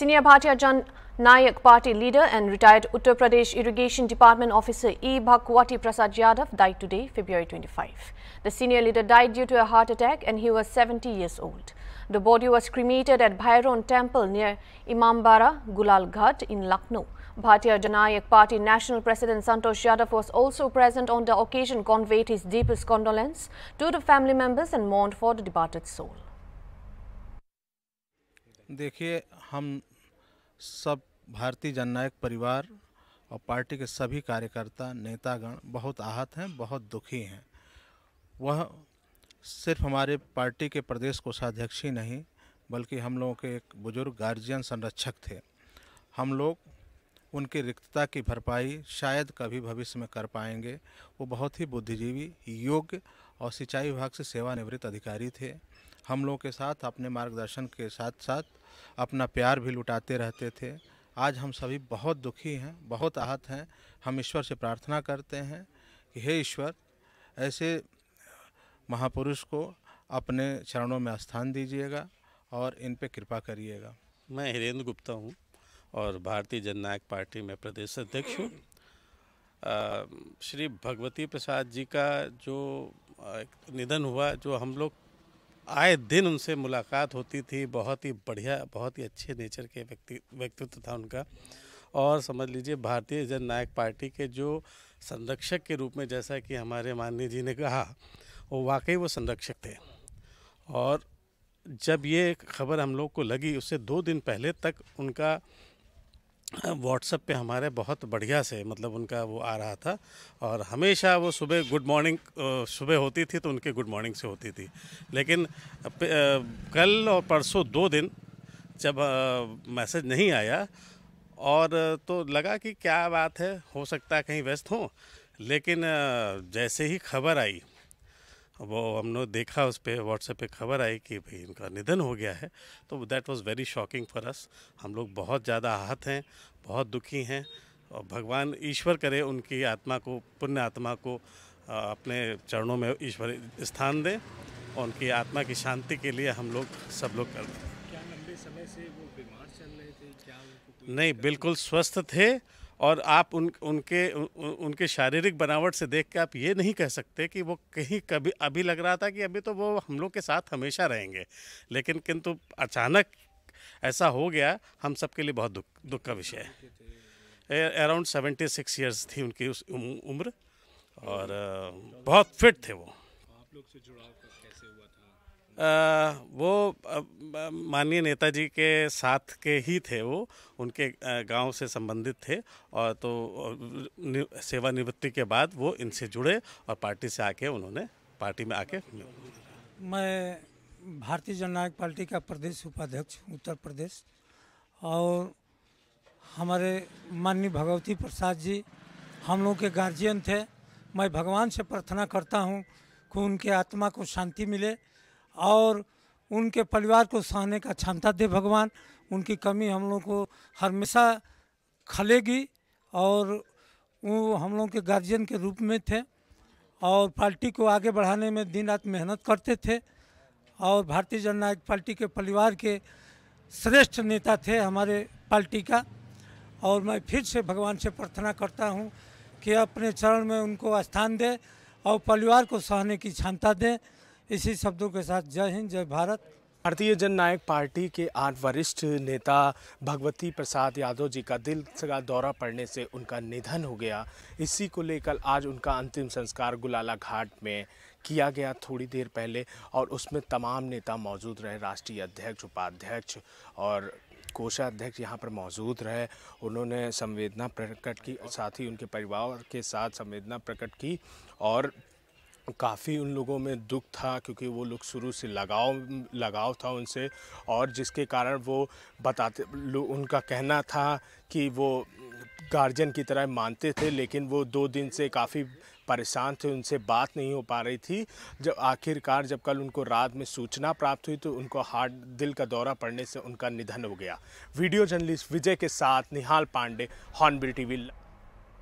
Senior Bhatia Jan Nayak party leader and retired Uttar Pradesh Irrigation Department officer E. Bhagwati Prasad Yadav died today, February 25. The senior leader died due to a heart attack and he was 70 years old. The body was cremated at Bhairon temple near Imambara, Gulal Ghat in Lucknow. Jan Janayak Party National President Santosh Yadav was also present on the occasion conveyed his deepest condolence to the family members and mourned for the departed soul. देखिए हम सब भारतीय जननायक परिवार और party के सभी कार्यकर्ता नेतागण बहुत आहत हैं बहुत दुखी हैं वह सिर्फ हमारे पार्टी के प्रदेश कोषाध्यक्ष ही नहीं बल्कि हम लोगों के एक बुजुर्ग गार्जियन संरक्षक थे हम लोग उनकी रिक्तता की भरपाई शायद कभी भविष्य में कर पाएंगे वो बहुत ही बुद्धिजीवी योग्य और सिंचाई विभाग से सेवानिवृत्त अधिकारी थे हम लोगों के साथ अपने मार्गदर्शन के साथ साथ अपना प्यार भी लुटाते रहते थे आज हम सभी बहुत दुखी हैं बहुत आहत हैं हम ईश्वर से प्रार्थना करते हैं कि हे ईश्वर ऐसे महापुरुष को अपने चरणों में स्थान दीजिएगा और इन पर कृपा करिएगा मैं हिरेंद्र गुप्ता हूँ और भारतीय जननायक पार्टी में प्रदेश अध्यक्ष हूँ श्री भगवती प्रसाद जी का जो निधन हुआ जो हम लोग आए दिन उनसे मुलाकात होती थी बहुत ही बढ़िया बहुत ही अच्छे नेचर के व्यक्ति व्यक्तित्व था उनका और समझ लीजिए भारतीय जन नायक पार्टी के जो संरक्षक के रूप में जैसा कि हमारे माननीय जी ने कहा वो वाकई वो संरक्षक थे और जब ये खबर हम लोग को लगी उससे दो दिन पहले तक उनका व्हाट्सएप पे हमारे बहुत बढ़िया से मतलब उनका वो आ रहा था और हमेशा वो सुबह गुड मॉर्निंग सुबह होती थी तो उनके गुड मॉर्निंग से होती थी लेकिन कल और परसों दो दिन जब मैसेज नहीं आया और तो लगा कि क्या बात है हो सकता है कहीं व्यस्त हों लेकिन जैसे ही खबर आई वो हमने देखा उस पर व्हाट्सएप पे खबर आई कि भाई उनका निधन हो गया है तो that was very shocking for us हम लोग बहुत ज़्यादा आहत हैं बहुत दुखी हैं और भगवान ईश्वर करे उनकी आत्मा को पुण्य आत्मा को अपने चरणों में ईश्वर स्थान दें और उनकी आत्मा की शांति के लिए हम लोग सब लोग करते हैं से वो बीमार चल रहे थे क्या उनको नहीं बिल्कुल स्वस्थ थे और आप उन उनके उनके शारीरिक बनावट से देख के आप ये नहीं कह सकते कि वो कहीं कभी अभी लग रहा था कि अभी तो वो हम लोग के साथ हमेशा रहेंगे लेकिन किंतु अचानक ऐसा हो गया हम सब के लिए बहुत दुख दुख का विषय है हाँ, अराउंड सेवेंटी सिक्स ईयर्स थी उनकी उस उम्र और बहुत फिट थे वो आप लोग से जुड़ाव कैसे हुआ था वो माननीय नेताजी के साथ के ही थे वो उनके गांव से संबंधित थे और तो सेवानिवृत्ति के बाद वो इनसे जुड़े और पार्टी से आके उन्होंने पार्टी में आके मैं भारतीय जननायक पार्टी का प्रदेश उपाध्यक्ष उत्तर प्रदेश और हमारे माननीय भगवती प्रसाद जी हम लोग के गार्जियन थे मैं भगवान से प्रार्थना करता हूँ कि उनके आत्मा को शांति मिले और उनके परिवार को सहने का क्षमता दे भगवान उनकी कमी हम लोग को हमेशा खलेगी और वो हम लोग के गार्जियन के रूप में थे और पार्टी को आगे बढ़ाने में दिन रात मेहनत करते थे और भारतीय जननायक पार्टी के परिवार के श्रेष्ठ नेता थे हमारे पार्टी का और मैं फिर से भगवान से प्रार्थना करता हूँ कि अपने चरण में उनको स्थान दें और परिवार को सहने की क्षमता दें इसी शब्दों के साथ जय हिंद जय भारत भारतीय जननायक पार्टी के आठ वरिष्ठ नेता भगवती प्रसाद यादव जी का दिल का दौरा पड़ने से उनका निधन हो गया इसी को लेकर आज उनका अंतिम संस्कार गुलाला घाट में किया गया थोड़ी देर पहले और उसमें तमाम नेता मौजूद रहे राष्ट्रीय अध्यक्ष उपाध्यक्ष और कोषाध्यक्ष यहाँ पर मौजूद रहे उन्होंने संवेदना प्रकट की साथ ही उनके परिवार के साथ संवेदना प्रकट की और काफ़ी उन लोगों में दुख था क्योंकि वो लोग शुरू से लगाव लगाव था उनसे और जिसके कारण वो बताते उनका कहना था कि वो गार्जियन की तरह मानते थे लेकिन वो दो दिन से काफ़ी परेशान थे उनसे बात नहीं हो पा रही थी जब आखिरकार जब कल उनको रात में सूचना प्राप्त हुई तो उनको हार्ट दिल का दौरा पड़ने से उनका निधन हो गया वीडियो जर्नलिस्ट विजय के साथ निहाल पांडे हॉर्नबिल टीवी